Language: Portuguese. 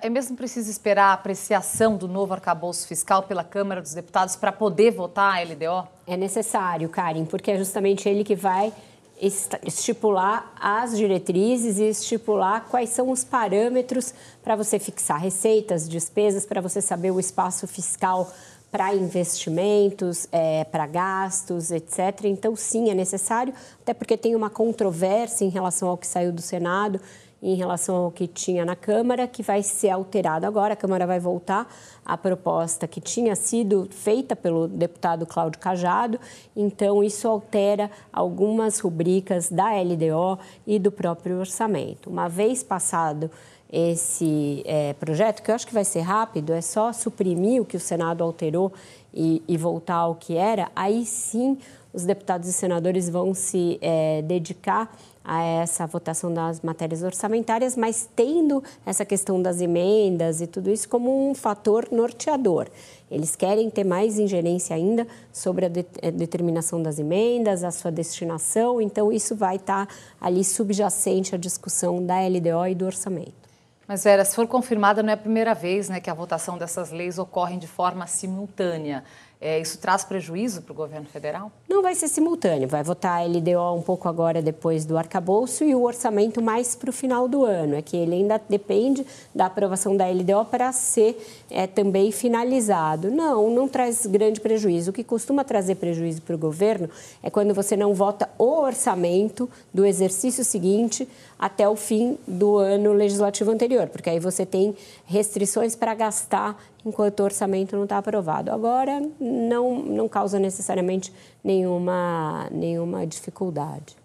É mesmo preciso esperar a apreciação do novo arcabouço fiscal pela Câmara dos Deputados para poder votar a LDO? É necessário, Karim, porque é justamente ele que vai estipular as diretrizes e estipular quais são os parâmetros para você fixar receitas, despesas, para você saber o espaço fiscal para investimentos, é, para gastos, etc. Então, sim, é necessário, até porque tem uma controvérsia em relação ao que saiu do Senado em relação ao que tinha na Câmara, que vai ser alterado agora. A Câmara vai voltar à proposta que tinha sido feita pelo deputado Cláudio Cajado. Então, isso altera algumas rubricas da LDO e do próprio orçamento. Uma vez passado esse é, projeto, que eu acho que vai ser rápido, é só suprimir o que o Senado alterou e, e voltar ao que era, aí sim os deputados e senadores vão se é, dedicar a essa votação das matérias orçamentárias, mas tendo essa questão das emendas e tudo isso como um fator norteador. Eles querem ter mais ingerência ainda sobre a, de, a determinação das emendas, a sua destinação, então isso vai estar tá ali subjacente à discussão da LDO e do orçamento. Mas Vera, se for confirmada, não é a primeira vez né, que a votação dessas leis ocorre de forma simultânea. É, isso traz prejuízo para o governo federal? Não vai ser simultâneo, vai votar a LDO um pouco agora depois do arcabouço e o orçamento mais para o final do ano. É que ele ainda depende da aprovação da LDO para ser é, também finalizado. Não, não traz grande prejuízo. O que costuma trazer prejuízo para o governo é quando você não vota o orçamento do exercício seguinte até o fim do ano legislativo anterior, porque aí você tem restrições para gastar enquanto o orçamento não está aprovado. Agora, não, não causa necessariamente nenhuma, nenhuma dificuldade.